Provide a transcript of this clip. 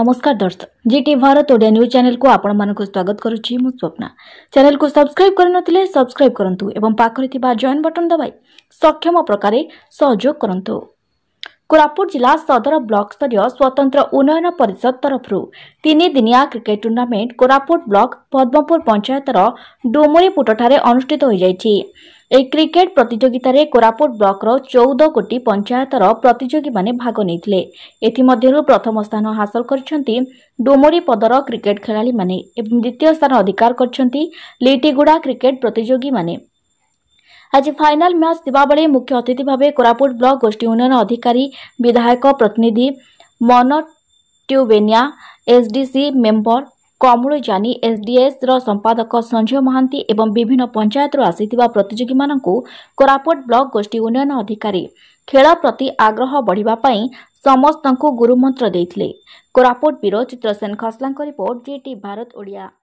নমস্কার দর্শক GT Bharat Odia news চ্যানেলকু আপনার স্বাগত করুছি মু স্বপ্না চ্যানেলকু সবসক্রাইব করে সবসক্রাইব করতু এবং পাখে থাকা জয়েন বটন দবাই সক্ষম প্রকারে সহযোগ করতু କୋରାପୁଟ ଜିଲ୍ଲା ସଦର ବ୍ଲକସ୍ତରୀୟ ସ୍ୱତନ୍ତ୍ର ଉନ୍ନୟନ ପରିଷଦ ତରଫରୁ ତିନିଦିନିଆ cricket tournament Koraput block Padmapur ପଞ୍ଚାୟତର ଡୁମୁରିପୁଟଠାରେ ଅନୁଷ୍ଠିତ ହୋଇଯାଇଛି ଏହି କ୍ରିକେଟ୍ ପ୍ରତିଯୋଗିତାରେ କୋରାପୁଟ ବ୍ଲକର ଚଉଦ କୋଟି ପଞ୍ଚାୟତର ପ୍ରତିଯୋଗୀମାନେ ଭାଗ ନେଇଥିଲେ ଏଥିମଧ୍ୟରୁ ପ୍ରଥମ ସ୍ଥାନ ହାସଲ କରିଛନ୍ତି ଡୁମୁରି ପଦର କ୍ରିକେଟ୍ ଖେଳାଳିମାନେ ଏବଂ ଦ୍ୱିତୀୟ ସ୍ଥାନ ଅଧିକାର କରିଛନ୍ତି ଲିଟିଗୁଡ଼ା କ୍ରିକେଟ୍ ପ୍ରତିଯୋଗୀମାନେ ଆଜି ଫାଇନାଲ ମ୍ୟାଚ୍ ଥିବାବେଳେ ମୁଖ୍ୟ ଅତିଥି ଭାବେ କୋରାପୁଟ ବ୍ଲକ ଗୋଷ୍ଠୀ ଉନ୍ନୟନ ଅଧିକାରୀ ବିଧାୟକ ପ୍ରତିନିଧି ମନ ଟ୍ୟୁବେନିଆ ଏସ୍ଡିସି ମେମ୍ବର କମଳ ଜାନୀ ଏସ୍ଡିଏସ୍ର ସମ୍ପାଦକ ସଞ୍ଜୟ ମହାନ୍ତି ଏବଂ ବିଭିନ୍ନ ପଞ୍ଚାୟତରୁ ଆସିଥିବା ପ୍ରତିଯୋଗୀମାନଙ୍କୁ କୋରାପୁଟ ବ୍ଲକ ଗୋଷ୍ଠୀ ଉନ୍ନୟନ ଅଧିକାରୀ ଖେଳ ପ୍ରତି ଆଗ୍ରହ ବଢ଼ିବା ପାଇଁ ସମସ୍ତଙ୍କୁ ଗୁରୁମନ୍ତ୍ର ଦେଇଥିଲେ କୋରାପୁଟ ବ୍ୟୁରୋ ଚିତ୍ରସେନ ଖସଲାଙ୍କ ରିପୋର୍ଟ ଜିଟି ଭାରତ ଓଡ଼ିଆ